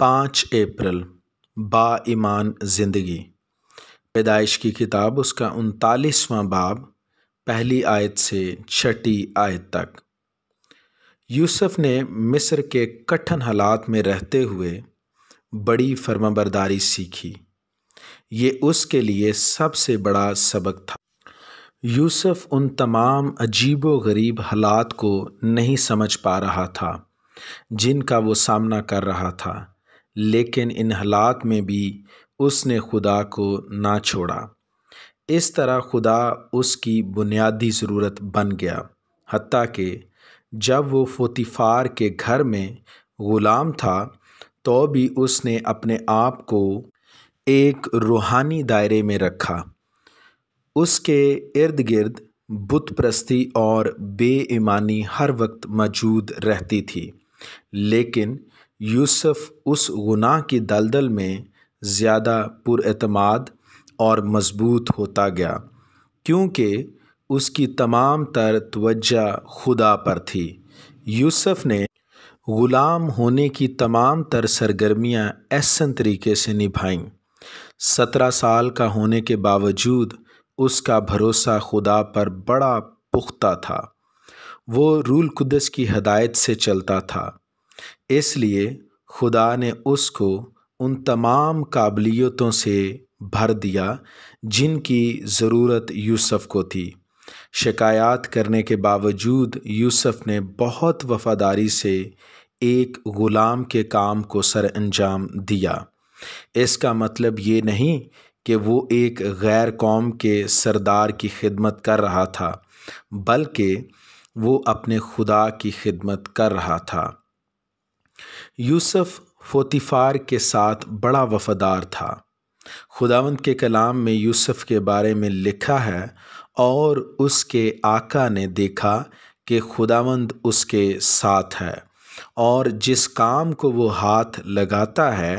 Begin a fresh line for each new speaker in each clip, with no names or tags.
पाँच अप्रैल बा ईमान ज़िंदगी पैदाइश की किताब उसका उनतालीसवां बाब पहली आयत से छठी आयत तक यूसुफ ने मिस्र के कठिन हालात में रहते हुए बड़ी फर्माबरदारी सीखी ये उसके लिए सबसे बड़ा सबक था यूसुफ उन तमाम अजीब व गरीब हालात को नहीं समझ पा रहा था जिनका वो सामना कर रहा था लेकिन इन हालात में भी उसने खुदा को ना छोड़ा इस तरह खुदा उसकी बुनियादी ज़रूरत बन गया हती कि जब वो फोतिफार के घर में ग़ुलाम था तो भी उसने अपने आप को एक रूहानी दायरे में रखा उसके इर्द गिर्द बुत प्रस्ती और बेईमानी हर वक्त मौजूद रहती थी लेकिन यूसुफ उस गुनाह की दलदल में ज़्यादा पुरमाद और मज़बूत होता गया क्योंकि उसकी तमाम तर तवज्जा खुदा पर थी यूसुफ ने ग़ुलाम होने की तमाम तर सरगर्मियाँ एहसन तरीके से निभाईं सत्रह साल का होने के बावजूद उसका भरोसा खुदा पर बड़ा पुख्ता था वो रूल कुदस की हदायत से चलता था इसलिए खुदा ने उसको उन तमाम काबिलियतों से भर दिया जिनकी ज़रूरत यूसुफ़ को थी शिकायत करने के बावजूद यूसुफ़ ने बहुत वफ़ादारी से एक ग़ुलाम के काम को सर अंजाम दिया इसका मतलब ये नहीं कि वो एक गैर कौम के सरदार की खिदमत कर रहा था बल्कि वो अपने खुदा की खिदमत कर रहा था यूसुफ फोतिफ़ार के साथ बड़ा वफादार था खुदावंत के कलाम में यूसुफ के बारे में लिखा है और उसके आका ने देखा कि खुदावंद उसके साथ है और जिस काम को वो हाथ लगाता है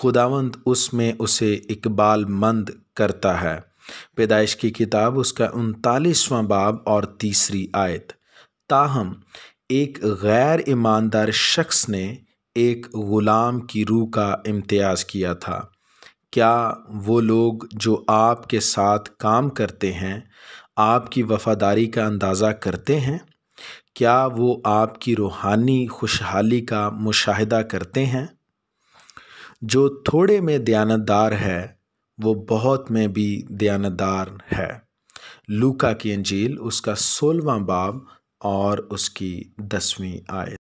खुदावंद उसमें उसे इकबाल मंद करता है पैदाइश की किताब उसका उनतालीसवां बाब और तीसरी आयत ताहम एक गैर ईमानदार शख्स ने एक ग़ुलाम की रूह का इम्तियाज़ किया था क्या वो लोग जो आपके साथ काम करते हैं आपकी वफ़ादारी का अंदाज़ा करते हैं क्या वो आपकी रूहानी खुशहाली का मुशाहिदा करते हैं जो थोड़े में दयानतदार है वो बहुत में भी दयानतदार है लूका की अंजील उसका सोलवा बाब और उसकी दसवीं आयत